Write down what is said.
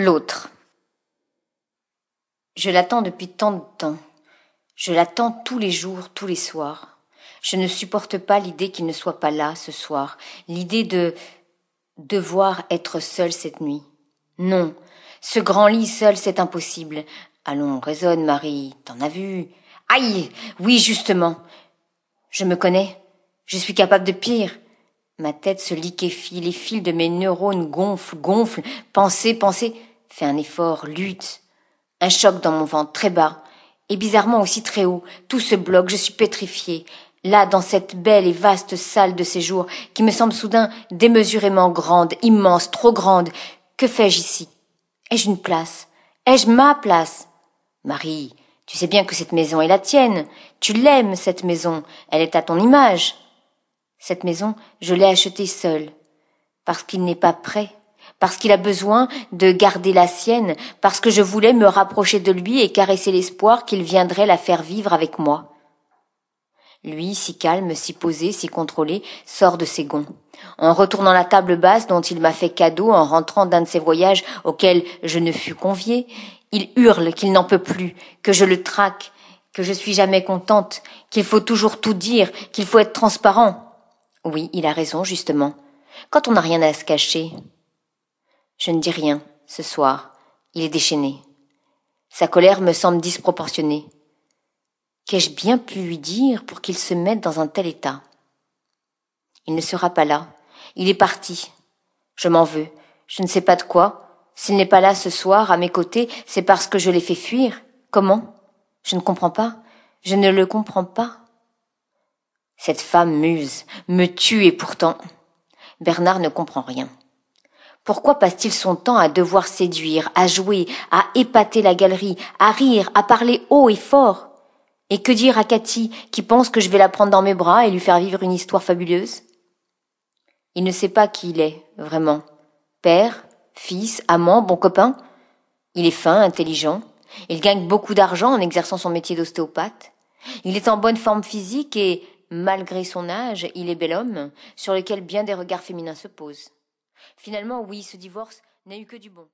L'autre. Je l'attends depuis tant de temps. Je l'attends tous les jours, tous les soirs. Je ne supporte pas l'idée qu'il ne soit pas là ce soir, l'idée de devoir être seul cette nuit. Non, ce grand lit seul, c'est impossible. Allons, raisonne, Marie, t'en as vu. Aïe. Oui, justement. Je me connais. Je suis capable de pire. Ma tête se liquéfie, les fils de mes neurones gonflent, gonflent. Pensez, pensez. Fais un effort, lutte. Un choc dans mon ventre très bas, et bizarrement aussi très haut. Tout se bloque, je suis pétrifiée. Là, dans cette belle et vaste salle de séjour, qui me semble soudain démesurément grande, immense, trop grande. Que fais-je ici? Ai-je une place? Ai-je ma place? Marie, tu sais bien que cette maison est la tienne. Tu l'aimes, cette maison. Elle est à ton image. Cette maison, je l'ai achetée seule, parce qu'il n'est pas prêt parce qu'il a besoin de garder la sienne, parce que je voulais me rapprocher de lui et caresser l'espoir qu'il viendrait la faire vivre avec moi. Lui, si calme, si posé, si contrôlé, sort de ses gonds. En retournant la table basse dont il m'a fait cadeau en rentrant d'un de ses voyages auxquels je ne fus convié, il hurle qu'il n'en peut plus, que je le traque, que je suis jamais contente, qu'il faut toujours tout dire, qu'il faut être transparent. Oui, il a raison, justement. Quand on n'a rien à se cacher. Je ne dis rien, ce soir. Il est déchaîné. Sa colère me semble disproportionnée. Qu'ai-je bien pu lui dire pour qu'il se mette dans un tel état Il ne sera pas là. Il est parti. Je m'en veux. Je ne sais pas de quoi. S'il n'est pas là ce soir, à mes côtés, c'est parce que je l'ai fait fuir. Comment Je ne comprends pas. Je ne le comprends pas. Cette femme muse, me tue et pourtant. Bernard ne comprend rien. Pourquoi passe-t-il son temps à devoir séduire, à jouer, à épater la galerie, à rire, à parler haut et fort Et que dire à Cathy, qui pense que je vais la prendre dans mes bras et lui faire vivre une histoire fabuleuse Il ne sait pas qui il est, vraiment. Père, fils, amant, bon copain Il est fin, intelligent. Il gagne beaucoup d'argent en exerçant son métier d'ostéopathe. Il est en bonne forme physique et, malgré son âge, il est bel homme, sur lequel bien des regards féminins se posent. Finalement, oui, ce divorce n'a eu que du bon.